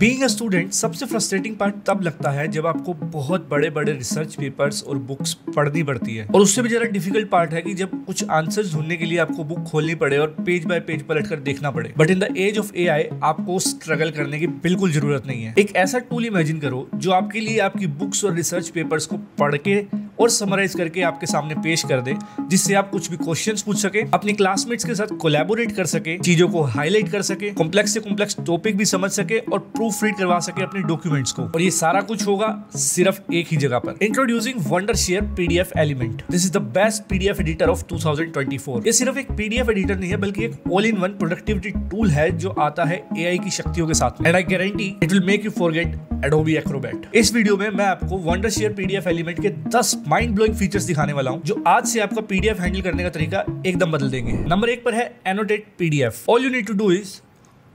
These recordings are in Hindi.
बींग अ स्टूडेंट सबसे फ्रस्ट्रेटिंग पार्ट तब लगता है जब आपको बहुत बड़े बड़े रिसर्च पेपर्स और बुक्स पढ़नी पड़ती है और उससे भी ज़्यादा डिफिकल्ट पार्ट है कि जब कुछ आंसर्स ढूंढने के लिए आपको बुक खोलनी पड़े और पेज बाय पेज पलट कर देखना पड़े but in the age of a आपको स्ट्रगल करने की बिल्कुल जरूरत नहीं है एक ऐसा टूल इमेजिन करो जो आपके लिए आपकी बुक्स और रिसर्च पेपर्स को पढ़ के और समराइज करके आपके सामने पेश कर दे जिससे आप कुछ भी क्वेश्चंस पूछ सके अपने क्लासमेट्स के साथ कोलेबोरेट कर सके चीजों को हाईलाइट कर सके कॉम्प्लेक्स से कॉम्प्लेक्स टॉपिक भी समझ सके और प्रूफ रीड करवा सके अपने डॉक्यूमेंट्स को और ये सारा कुछ होगा सिर्फ एक ही जगह पर introducing Wondershare PDF element this is the best PDF editor of 2024 ये सिर्फ एक पीडीएफ एडिटर नहीं है बल्कि एक all in one productivity tool है जो आता है एआई की शक्तियों के साथ and I guarantee it will make you forget Adobe Acrobat. इस वीडियो में मैं आपको वंडर शेयर पीडीएफ एलिमेंट के 10 माइंड ब्लोइंग फीचर्स दिखाने वाला हूं जो आज से आपका पीडीएफ हैंडल करने का तरीका एकदम बदल देंगे नंबर एक पर है annotate PDF all you need to do is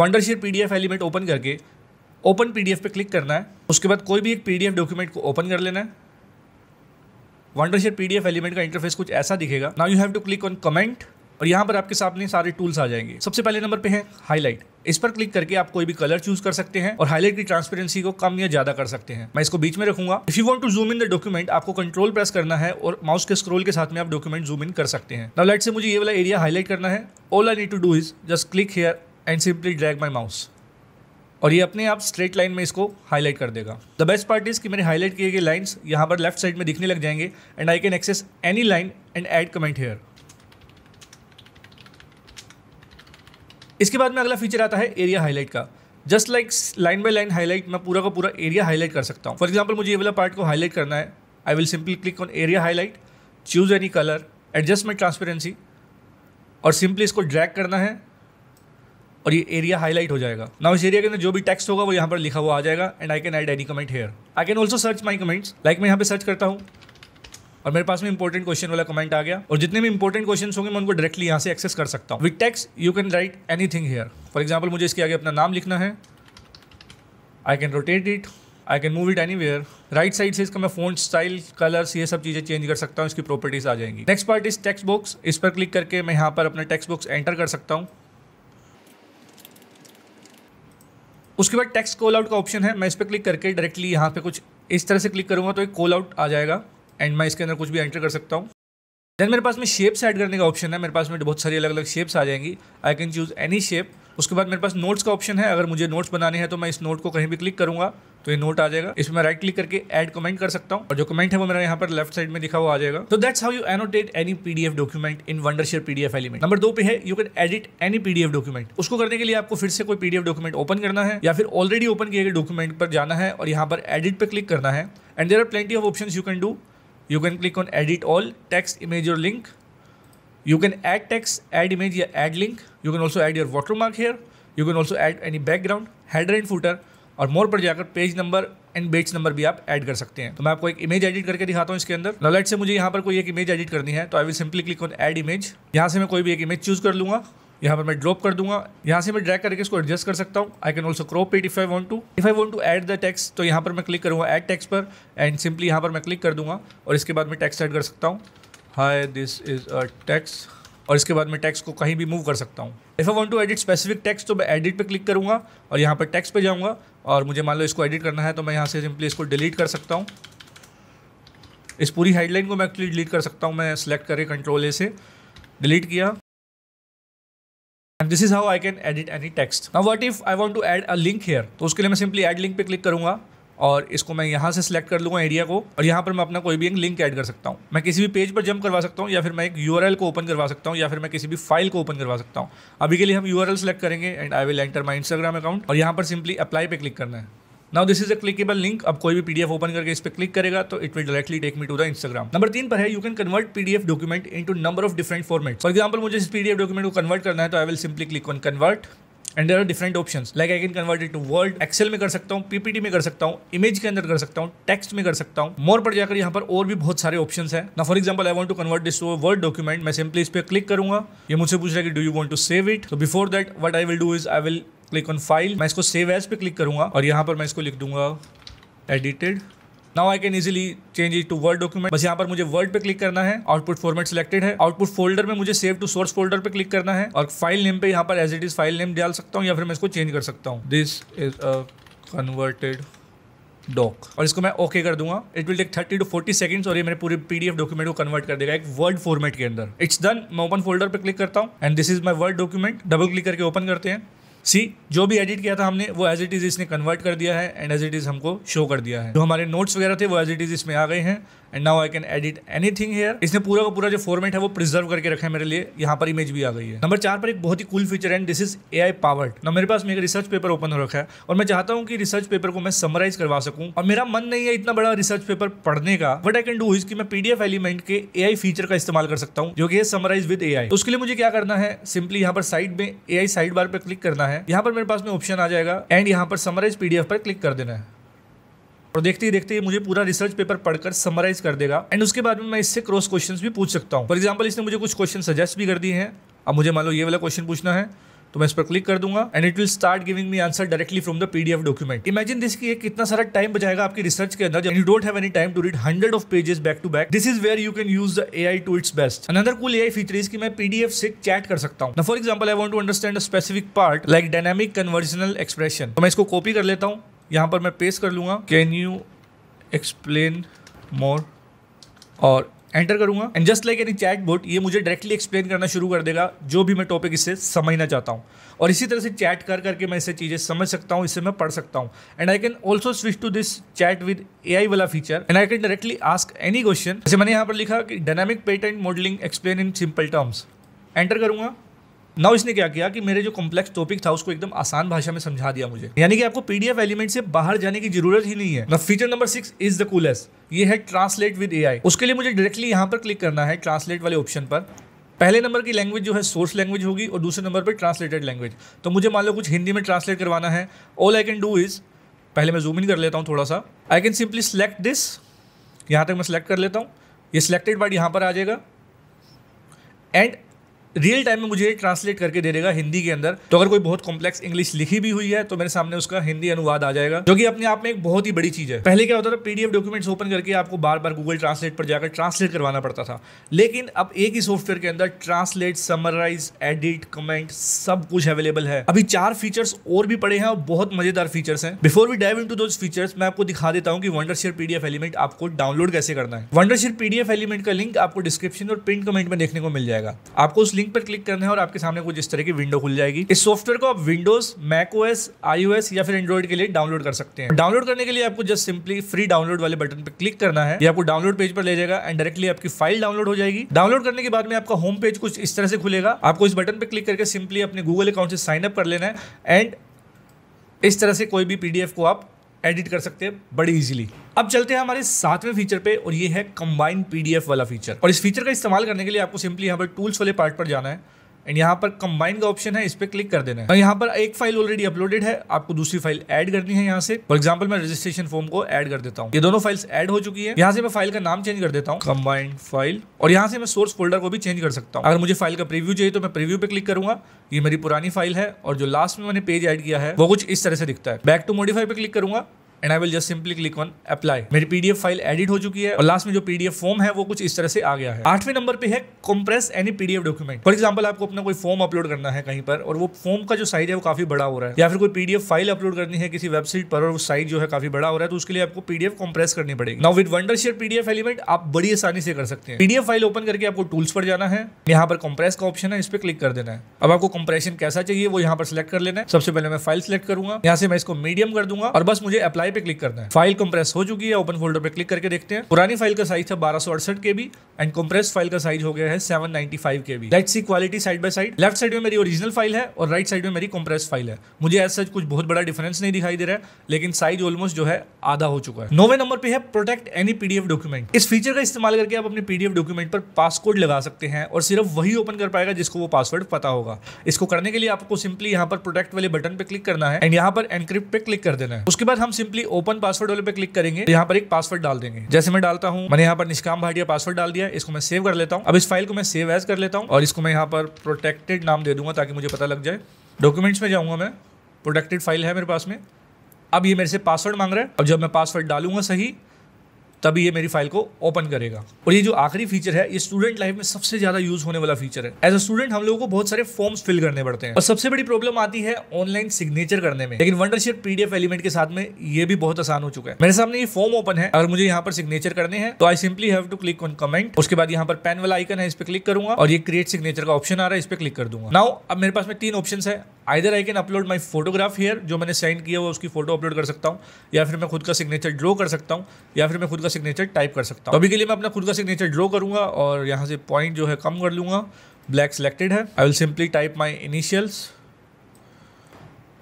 Wondershare PDF element open करके ओपन पीडीएफ पे क्लिक करना है उसके बाद कोई भी एक पीडीएफ डॉक्यूमेंट को ओपन कर लेना है वंडरशेड पीडीएफ एलिमेंट का इंटरफेस कुछ ऐसा दिखेगा now you have to click on comment और यहाँ पर आपके सामने सारे टूल्स आ जाएंगे सबसे पहले नंबर पे है हाईलाइट इस पर क्लिक करके आप कोई भी कलर चूज कर सकते हैं और हाईलाइट की ट्रांसपेरेंसी को कम या ज्यादा कर सकते हैं मैं इसको बीच में रखूंगा if you want to zoom in the document आपको कंट्रोल प्रेस करना है और माउस के स्क्रोल के साथ में आप डॉक्यूमेंट जूम इन कर सकते हैं नाउ लाइट से मुझे ये वाला एरिया हाईलाइट करना है all I need to do is just click here and simply drag my mouse और ये अपने आप स्ट्रेट लाइन में इसको हाईलाइट कर देगा द बेस्ट पार्ट इज़ कि मेरे हाईलाइट किए गए लाइन्स यहाँ पर लेफ्ट साइड में दिखने लग जाएंगे and I can access any line and add comment here इसके बाद में अगला फीचर आता है एरिया हाईलाइट का just like line by line highlight मैं पूरा का पूरा एरिया हाईलाइट कर सकता हूँ फॉर एग्जाम्पल मुझे ये वाला पार्ट को हाईलाइट करना है I will simply click on area highlight choose any colour adjustment transparency और सिंपली इसको ड्रैग करना है और ये एरिया हाईलाइट हो जाएगा नाउ इस एरिया के अंदर जो भी टेक्स्ट होगा वो यहाँ पर लिखा हुआ आ जाएगा and I can add any comment here I can also search my comments like मैं यहाँ पे सर्च करता हूँ और मेरे पास में इंपॉर्टेंट क्वेश्चन वाला कमेंट आ गया और जितने भी इंपॉर्टेंट क्वेश्चन होंगे मैं उनको डायरेक्टली यहाँ से एक्सेस कर सकता हूँ with text you can write anything here for example मुझे इसके आगे अपना नाम लिखना है I can rotate it I can move it anywhere right side से इसका मैं फोन स्टाइल कलर्स ये सब चीज़ें चेंज कर सकता हूँ इसकी प्रॉपर्टीज आ जाएंगी next part is text box इस पर क्लिक करके मैं यहाँ पर अपना टेक्स्ट बॉक्स एंटर कर सकता हूँ उसके बाद टेक्स्ट कॉल आउट का ऑप्शन है मैं इस पर क्लिक करके डायरेक्टली यहाँ पे कुछ इस तरह से क्लिक करूँगा तो एक कॉल आउट आ जाएगा एंड मैं इसके अंदर कुछ भी एंटर कर सकता हूँ देन मेरे पास में शेप्स ऐड करने का ऑप्शन है मेरे पास में बहुत सारी अलग अलग शेप्स आ जाएंगी I can choose any shape उसके बाद मेरे पास नोट्स का ऑप्शन है अगर मुझे नोट्स बनाने हैं तो मैं इस नोट को कहीं भी क्लिक करूँगा तो ये नोट आ जाएगा इसमें मैं राइट क्लिक करके एड कमेंट कर सकता हूँ और जो कमेंट है वो मेरा यहाँ पर लेफ्ट साइड में दिखा हुआ आ जाएगा तो that's how you annotate any PDF document in Wondershare PDF element number दो पे है you can edit any PDF document उसको करने के लिए आपको फिर से कोई पीडीएफ डॉक्यूमेंट ओपन करना है या फिर ऑलरेडी ओपन किए गए डॉक्यूमेंट पर जाना है और यहाँ पर एडिट पर क्लिक करना है and there are plenty of option you can do you can click on edit all text image और link you can add text add image या link you can also add your watermark here you can also add any background header and footer और मोर पर जाकर page number and bates number भी आप ऐड कर सकते हैं तो मैं आपको एक इमेज एडिट करके दिखाता हूँ इसके अंदर नॉलेट से मुझे यहाँ पर कोई एक इमेज एडिट करनी है तो I will simply click on add image यहाँ से मैं कोई भी एक इमेज चूज कर लूँगा यहाँ पर मैं ड्रॉप कर दूंगा यहाँ से मैं ड्रैग करके इसको एडजस्ट कर सकता हूँ I can also crop it if I want to if I want to add the text तो यहाँ पर मैं क्लिक करूँगा एड टेक्स पर एंड सिंपली यहाँ पर मैं क्लिक कर दूंगा और इसके बाद मैं टेक्स एड कर सकता हूँ hi this is a text और इसके बाद मैं टेक्स्ट को कहीं भी मूव कर सकता हूँ if I want to edit specific text तो मैं एडिट पे क्लिक करूँगा और यहाँ पर टेक्स्ट पे जाऊँगा और मुझे मान लो इसको एडिट करना है तो मैं यहाँ से सिंपली इसको डिलीट कर सकता हूँ इस पूरी हेडलाइन को मैं एक्चुअली डिलीट कर सकता हूँ मैं सेलेक्ट करके कंट्रोल ए से डिलीट किया and this is how I can edit any text now what if I want to add a link here तो उसके लिए मैं सिंपली एड लिंक पे क्लिक करूंगा और इसको मैं यहाँ से सिलेक्ट कर लूँगा एरिया को और यहाँ पर मैं अपना कोई भी एक लिंक ऐड कर सकता हूँ मैं किसी भी पेज पर जंप करवा सकता हूँ या फिर मैं एक यू को ओपन करवा सकता हूँ या फिर मैं किसी भी फाइल को ओपन करवा सकता हूँ अभी के लिए हम यू सेलेक्ट करेंगे and I will enter my Instagram account और यहाँ पर सिंपली अप्लाई पे क्लिक करना है now this is a clickable link अब कोई भी पीडीएफ ओपन करके इस पर क्लिक करेगा तो it will directly take me to the Instagram number तीन पर है you can convert PDF document into number of different formats for example मुझे इस पीडीएफ डॉक्यूमेंट को कन्वर्ट करना है तो I will simply click on convert and there are different option like I can convert it to Word Excel में कर सकता हूँ पीपीटी में कर सकता हूँ इमेज के अंदर कर सकता हूँ टेक्स्ट में कर सकता हूँ मोर पर जाकर यहाँ पर और भी बहुत सारे ऑप्शन है ना for example I want to convert this to Word document मैं सिंपली इस पर क्लिक करूंगा ये मुझसे पूछ रहा है कि do you want to save it तो before that what I will do is I will click on file मैं इसको सेव एज पे क्लिक करूंगा और यहाँ पर मैं इसको लिख दूंगा edited now I can easily change it to Word document बस यहाँ पर मुझे वर्ड पे क्लिक करना है आउटपुट फॉर्मेट सिलेक्टेड है आउटपुट फोल्डर में मुझे सेव टू सोर्स फोल्डर पे क्लिक करना है और फाइल नेम पे यहाँ पर as it is file name डाल सकता हूँ या फिर मैं इसको चेंज कर सकता हूँ this is a converted doc और इसको मैं ओके okay कर दूंगा it will take thirty to forty seconds और ये मेरे पूरे पीडीएफ डॉक्यूमेंट को कन्वर्ट कर देगा एक वर्ड फॉर्मेट के अंदर इट्स डन मैं ओपन फोल्डर पर क्लिक करता हूँ and this is my Word document double click करके ओपन करते हैं सी जो भी एडिट किया था हमने वो एज इट इज़ इसने कन्वर्ट कर दिया है एंड एज इट इज़ हमको शो कर दिया है जो हमारे नोट्स वगैरह थे वो एज इट इज़ इसमें आ गए हैं and now I can edit anything here इसने पूरा का पूरा जो फॉर्मेट है वो प्रिजर्व करके रखा है मेरे लिए यहाँ पर इमेज भी आ गई है नंबर चार पर एक बहुत ही cool feature and this is A I powered ना मेरे पास मेरा रिसर्च पेपर ओपन हो रखा है और मैं चाहता हूँ कि रिसर्च पेपर को मैं समराइज करवा सकूँ और मेरा मन नहीं है इतना बड़ा रिसर्च पेपर पढ़ने का बट आई कैन डू इसकी मैं पीडीएफ एलिमेंट के ए फीचर का इस्तेमाल कर सकता हूँ जो कि समराइज विद ए आई उसके लिए मुझे क्या करना है सिंपली यहाँ पर साइड में ए साइड बार पर क्लिक करना है यहाँ पर मेरे पास में ऑप्शन आ जाएगा एंड यहाँ पर समराइज पीडीएफ पर क्लिक कर देना है और देखते ही देखते ही मुझे पूरा रिसर्च पेपर पढ़कर समराइज कर देगा एंड उसके बाद में मैं इससे क्रॉस क्वेश्चन भी पूछ सकता हूँ फॉर एग्जाम्पल इसने मुझे कुछ क्वेश्चन सजेस्ट भी कर दिए हैं अब मुझे मान लो ये वाला क्वेश्चन पूछना है तो मैं इस पर क्लिक कर दूंगा and it will start giving me answer directly from the PDF document imagine this कि कितना सारा टाइम बचाएगा आपकी रिसर्च के अंदर you don't have any time to read hundred of pages back to back this is where you can use the AI to its best another cool AI feature is मैं पीडीएफ से चैट कर सकता हूँ for example I want to understand specific part like dynamic conversational expression तो मैं इसको कॉपी कर लेता हूँ यहाँ पर मैं पेस्ट कर लूँगा कैन यू एक्सप्लेन मोर और एंटर करूँगा and just like any chatbot ये मुझे डायरेक्टली एक्सप्लेन करना शुरू कर देगा जो भी मैं टॉपिक इससे समझना चाहता हूँ और इसी तरह से चैट कर करके मैं इसे चीज़ें समझ सकता हूँ इससे मैं पढ़ सकता हूँ and I can also switch to this chat with A वाला feature and I can directly ask any question जैसे मैंने यहाँ पर लिखा कि dynamic patent modelling explain in simple terms enter करूँगा नाउ इसने क्या किया कि मेरे जो कॉम्प्लेक्स टॉपिक था उसको एकदम आसान भाषा में समझा दिया मुझे यानी कि आपको पीडीएफ एलिमेंट से बाहर जाने की जरूरत ही नहीं है ना feature number six is the coolest ये है ट्रांसलेट विद एआई उसके लिए मुझे डायरेक्टली यहाँ पर क्लिक करना है ट्रांसलेट वाले ऑप्शन पर पहले नंबर की लैंग्वेज जो है सोर्स लैंग्वेज होगी और दूसरे नंबर पर ट्रांसलेटेड लैंग्वेज तो मुझे मान लो कुछ हिंदी में ट्रांसलेट करवाना है all I can do is पहले मैं जूम इन कर लेता हूँ थोड़ा सा I can simply select this यहाँ तक मैं सेलेक्ट कर लेता हूँ ये सिलेक्टेड वर्ड यहाँ पर आ जाएगा एंड रियल टाइम में मुझे ट्रांसलेट करके दे देगा हिंदी के अंदर तो अगर कोई बहुत कॉम्प्लेक्स इंग्लिश लिखी भी हुई है तो मेरे सामने उसका हिंदी अनुवाद आ जाएगा जो कि अपने आप में एक बहुत ही बड़ी चीज है पहले क्या होता था पीडीएफ डॉक्यूमेंट्स ओपन करके आपको बार बार गूगल ट्रांसलेट पर जाकर ट्रांसलेट करवाना पड़ता था लेकिन अब एक ही सॉफ्टवेयर के अंदर ट्रांसलेट समराइज एडिट कमेंट सब कुछ अवेलेबल है अभी चार फीचर्स और भी पड़े हैं और बहुत मजेदार फीचर्स हैं before we dive into to features मैं आपको दिखा देता हूँ कि वंडरशेयर पीडीएफ एलिमेंट आपको डाउनलोड कैसे करना है वंडरशेयर पीडीएफ एलिमेंट का लिंक आपको डिस्क्रिप्शन और प्रिंट कमेंट में देखने को मिल जाएगा आपको उस लिंक पर क्लिक करना है और आपके सामने कुछ इस तरह की विंडो खुल जाएगी इस सॉफ्टवेयर को आप विंडोज ओएस आईओएस या फिर एंड्रॉइड के लिए डाउनलोड कर सकते हैं डाउनलोड करने के लिए आपको जस्ट सिंपली फ्री डाउनलोड वाले बटन पर क्लिक करना है या आपको डाउनलोड पेज पर ले जाएगा एंड डायरेक्टली आपकी फाइल डाउनलोड हो जाएगी डाउनलोड करने के बाद में आपका होम पेज कुछ इस तरह से खुलेगा आपको इस बटन पर क्लिक करके सिंपली अपने गूगल अकाउंट से साइन अप कर लेना है एंड इस तरह से कोई भी पीडीएफ को आप एडिट कर सकते हैं बड़ी इजीली अब चलते हैं हमारे सातवें फीचर पे और ये है कंबाइंड पीडीएफ वाला फीचर और इस फीचर का इस्तेमाल करने के लिए आपको सिंपली यहाँ पर टूल्स वाले पार्ट पर जाना है एंड यहाँ पर कंबाइन का ऑप्शन है इस पर क्लिक कर देना है यहाँ पर एक फाइल ऑलरेडी अपलोडेड है आपको दूसरी फाइल ऐड करनी है यहाँ से फॉर एग्जाम्पल मैं रजिस्ट्रेशन फॉर्म को ऐड कर देता हूँ ये दोनों फाइल्स ऐड हो चुकी है यहाँ से मैं फाइल का नाम चेंज कर देता हूँ कंबाइंड फाइल और यहाँ से मैं सोर्स फोल्डर को भी चेंज कर सकता हूँ अगर मुझे फाइल का प्रीव्यू चाहिए तो मैं प्रीव्यू पे क्लिक करूंगा ये मेरी पुरानी फाइल है और जो लास्ट में मैंने पेज ऐड किया है वो कुछ इस तरह से दिखता है बैक टू मॉडिफाई पे क्लिक करूंगा and I will just simply click on apply मेरी पीडीएफ फाइल एडिट हो चुकी है और लास्ट में जो पीडीएफ फॉर्म है वो कुछ इस तरह से आ गया है आठवें नंबर पे है compress any PDF document for example आपको अपना कोई फॉर्म अपलोड करना है कहीं पर और वो फॉर्म का जो साइज है वो काफी बड़ा हो रहा है या फिर कोई पीडीएफ फाइल अपलोड करनी है किसी वेबसाइट पर और वो साइज जो है काफी बड़ा हो रहा है तो उसके लिए आपको पीडीएफ कंप्रेस करनी पड़ेगी now with Wondershare PDF element आप बड़ी आसानी से कर सकते हैं पीडीएफ फाइल ओपन करके आपको टूल्स पर जाना है यहाँ पर कंप्रेस का ऑप्शन है इस पर क्लिक कर देना है अब आपको कंप्रेशन कैसा चाहिए वो यहाँ पर सिलेक्ट कर लेना है सबसे पहले मैं फाइल सिलेक्ट करूंगा यहाँ से मैं इसको मीडियम कर दूंगा और बस मुझे अप्लाई पे क्लिक करना है फाइल कंप्रेस हो चुकी है ओपन फोल्डर पे क्लिक करके देखते हैं पुरानी फाइल का साइज था बारह सौ अड़सठ K B and compress file का साइज हो गया है seven ninety five K B let see quality side by side left side में मेरी ओरिजिनल फाइल है और राइट साइड में मेरी कंप्रेस फाइल है मुझे एज सच कुछ बहुत बड़ा डिफरेंस नहीं दिखाई दे रहा है लेकिन साइज ऑलमोस्ट जो है आधा हो चुका है नोवे नंबर पे है प्रोटेक्ट एनी पीडीएफ डॉक्यूमेंट इस फीचर का इस्तेमाल करके आप अपने पीडीएफ डॉक्यूमेंट पर पासकोड लगा सकते हैं और सिर्फ वही ओपन कर पाएगा जिसको वो पासवर्ड पता होगा इसको करने के लिए आपको सिंपली यहाँ पर प्रोटेक्ट वाले बटन पे क्लिक करना है एंड यहाँ पर एनक्रिप्ट पे क्लिक कर देना है उसके बाद हम सिंपली सिंपली ओपन पासवर्ड वाले पे क्लिक करेंगे यहाँ पर एक पासवर्ड डाल देंगे जैसे मैं डालता हूँ मैंने यहाँ पर निष्काम भाटिया पासवर्ड डाल दिया इसको मैं सेव कर लेता हूँ अब इस फाइल को मैं सेव एज कर लेता हूँ और इसको मैं यहाँ पर प्रोटेक्टेड नाम दे दूंगा ताकि मुझे पता लग जाए डॉक्यूमेंट्स में जाऊँगा मैं प्रोटेक्टेड फाइल है मेरे पास में अब ये मेरे से पासवर्ड मांग रहा है अब जब मैं पासवर्ड डालूंगा सही तभी ये मेरी फाइल को ओपन करेगा और ये जो आखिरी फीचर है ये स्टूडेंट लाइफ में सबसे ज्यादा यूज होने वाला फीचर है एज अ स्टूडेंट हम लोगों को बहुत सारे फॉर्म्स फिल करने पड़ते हैं और सबसे बड़ी प्रॉब्लम आती है ऑनलाइन सिग्नेचर करने में लेकिन वंडरशीट पीडीएफ एलिमेंट के साथ में ये भी बहुत आसान हो चुका है मेरे सामने ये फॉर्म ओपन है अगर मुझे यहाँ पर सिग्नेचर करने हैं तो I simply have to click on comment उसके बाद यहाँ पर पेन वाला आइकन है इस पर क्लिक करूंगा और ये क्रिएट सिग्नेचर का ऑप्शन आ रहा है इस पर क्लिक कर दूंगा नाउ अब मेरे पास में तीन ऑप्शन है आइर I can upload my photograph here जो मैंने सेंड किया हुआ उसकी फोटो अपलोड कर सकता हूँ या फिर मैं खुद का सिग्नेचर ड्रॉ कर सकता हूँ या फिर मैं खुद का सिग्नेचर टाइप कर सकता हूँ अभी के लिए मैं अपना खुद का सिग्नेचर ड्रॉ करूँगा और यहाँ से पॉइंट जो है कम कर लूँगा ब्लैक सेलेक्टेड है I will simply type my initials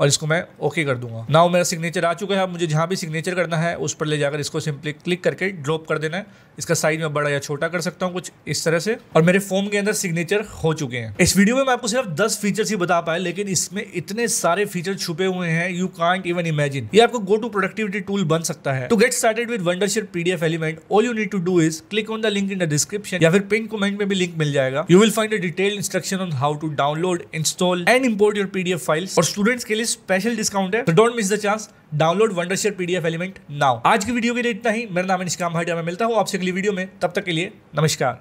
और इसको मैं ओके कर दूंगा नाउ मेरा सिग्नेचर आ चुका है अब मुझे जहाँ भी सिग्नेचर करना है उस पर ले जाकर इसको सिंपली क्लिक करके ड्रॉप कर देना है इसका साइज मैं बड़ा या छोटा कर सकता हूँ कुछ इस तरह से और मेरे फोन के अंदर सिग्नेचर हो चुके हैं इस वीडियो में मैं आपको सिर्फ दस फीचर्स ही बता पाया लेकिन इसमें इतने सारे फीचर छुपे हुए हैं यू कांट इवन इमेजिन ये आपको गो टू प्रोडक्टिविटी टूल बन सकता है to get started with Wondershare PDF element all you need to do is click on the link in the description या फिर पिन कमेंट में भी लिंक मिल जाएगा you will find a detail instruction on how to download install and import your PDF files और स्टूडेंट्स के लिए स्पेशल डिस्काउंट है तो don't miss the chance download Wondershare PDF element now आज की वीडियो के लिए इतना ही मेरा नाम निष्काम भाटिया मैं मिलता हूँ आपसे अगली वीडियो में तब तक के लिए नमस्कार